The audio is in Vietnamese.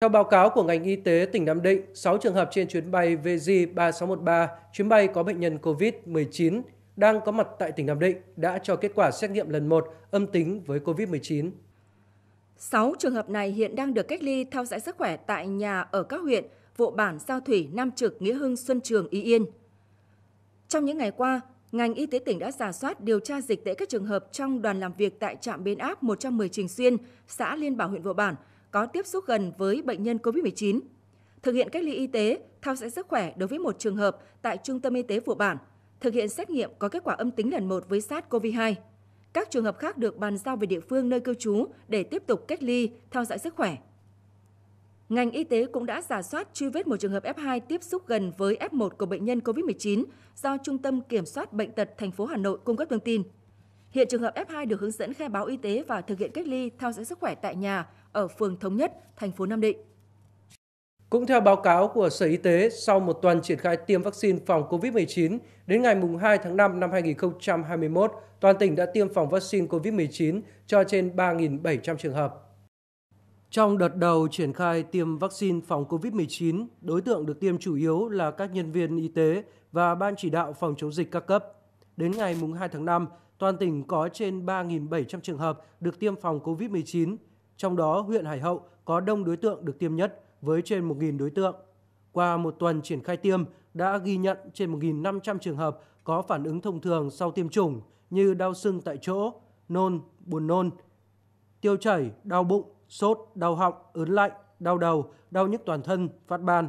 Theo báo cáo của ngành y tế tỉnh Nam Định, 6 trường hợp trên chuyến bay VJ3613, chuyến bay có bệnh nhân COVID-19 đang có mặt tại tỉnh Nam Định đã cho kết quả xét nghiệm lần 1 âm tính với COVID-19. 6 trường hợp này hiện đang được cách ly theo dõi sức khỏe tại nhà ở các huyện Vụ Bản, Giao Thủy, Nam Trực, Nghĩa Hưng, Xuân Trường, Y Yên. Trong những ngày qua, ngành y tế tỉnh đã giả soát điều tra dịch tễ các trường hợp trong đoàn làm việc tại trạm biến áp 110 Trình Xuyên, xã Liên Bảo huyện Vụ Bản – có tiếp xúc gần với bệnh nhân COVID-19. Thực hiện cách ly y tế, theo dõi sức khỏe đối với một trường hợp tại Trung tâm Y tế phụ bản, thực hiện xét nghiệm có kết quả âm tính lần một với SARS-CoV-2. Các trường hợp khác được bàn giao về địa phương nơi cư trú để tiếp tục cách ly, theo dõi sức khỏe. Ngành y tế cũng đã giả soát truy vết một trường hợp F2 tiếp xúc gần với F1 của bệnh nhân COVID-19 do Trung tâm Kiểm soát Bệnh tật thành phố Hà Nội cung cấp thông tin. Hiện trường hợp F2 được hướng dẫn khai báo y tế và thực hiện cách ly theo dõi sức khỏe tại nhà ở phường Thống Nhất, thành phố Nam Định. Cũng theo báo cáo của Sở Y tế, sau một tuần triển khai tiêm vaccine phòng COVID-19, đến ngày 2 tháng 5 năm 2021, toàn tỉnh đã tiêm phòng vaccine COVID-19 cho trên 3.700 trường hợp. Trong đợt đầu triển khai tiêm vaccine phòng COVID-19, đối tượng được tiêm chủ yếu là các nhân viên y tế và Ban chỉ đạo phòng chống dịch các cấp. Đến ngày 2 tháng 5, toàn tỉnh có trên 3.700 trường hợp được tiêm phòng COVID-19, trong đó huyện Hải Hậu có đông đối tượng được tiêm nhất với trên 1.000 đối tượng. Qua một tuần triển khai tiêm, đã ghi nhận trên 1.500 trường hợp có phản ứng thông thường sau tiêm chủng như đau sưng tại chỗ, nôn, buồn nôn, tiêu chảy, đau bụng, sốt, đau họng, ớn lạnh, đau đầu, đau nhức toàn thân, phát ban.